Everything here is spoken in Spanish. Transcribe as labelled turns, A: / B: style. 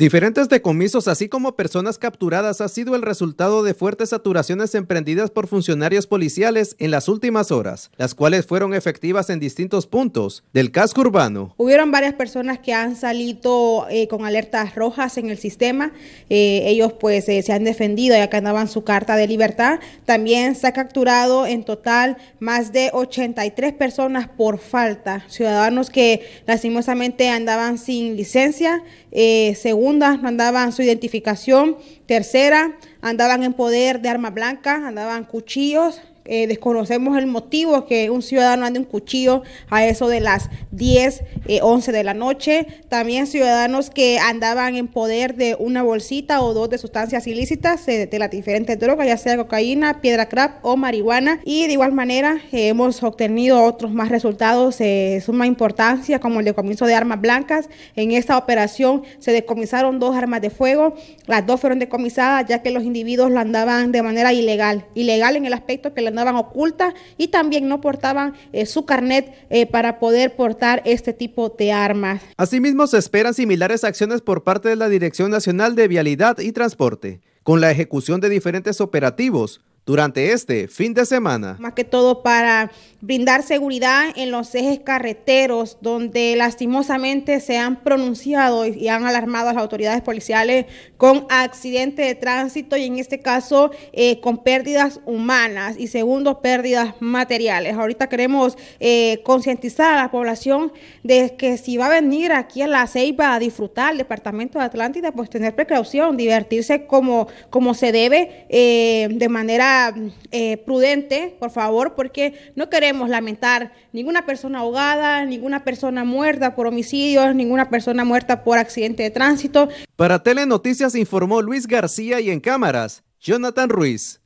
A: Diferentes decomisos, así como personas capturadas, ha sido el resultado de fuertes saturaciones emprendidas por funcionarios policiales en las últimas horas, las cuales fueron efectivas en distintos puntos del casco urbano.
B: Hubieron varias personas que han salido eh, con alertas rojas en el sistema. Eh, ellos pues eh, se han defendido ya que andaban su carta de libertad. También se ha capturado en total más de 83 personas por falta, ciudadanos que lastimosamente andaban sin licencia, según Segunda, andaban su identificación. Tercera, andaban en poder de arma blanca andaban cuchillos, eh, desconocemos el motivo que un ciudadano ande un cuchillo a eso de las 10, 11 eh, de la noche. También ciudadanos que andaban en poder de una bolsita o dos de sustancias ilícitas eh, de las diferentes drogas, ya sea cocaína, piedra crap o marihuana. Y de igual manera hemos obtenido otros más resultados de suma importancia, como el decomiso de armas blancas. En esta operación se decomisaron dos armas de fuego. Las dos fueron decomisadas ya que los individuos la andaban de manera ilegal. Ilegal en el aspecto que la andaban ocultas y también no portaban eh, su carnet eh, para poder portar este tipo de armas.
A: Asimismo, se esperan similares acciones por parte de la Dirección Nacional de Vialidad y Transporte, con la ejecución de diferentes operativos durante este fin de semana.
B: Más que todo para brindar seguridad en los ejes carreteros, donde lastimosamente se han pronunciado y han alarmado a las autoridades policiales con accidentes de tránsito y en este caso eh, con pérdidas humanas y segundo, pérdidas materiales. Ahorita queremos eh, concientizar a la población de que si va a venir aquí a la Ceiba a disfrutar el departamento de Atlántida, pues tener precaución, divertirse como, como se debe, eh, de manera prudente, por favor, porque no queremos podemos lamentar ninguna persona ahogada, ninguna persona muerta por homicidios, ninguna persona muerta por accidente de tránsito.
A: Para Telenoticias informó Luis García y en cámaras, Jonathan Ruiz.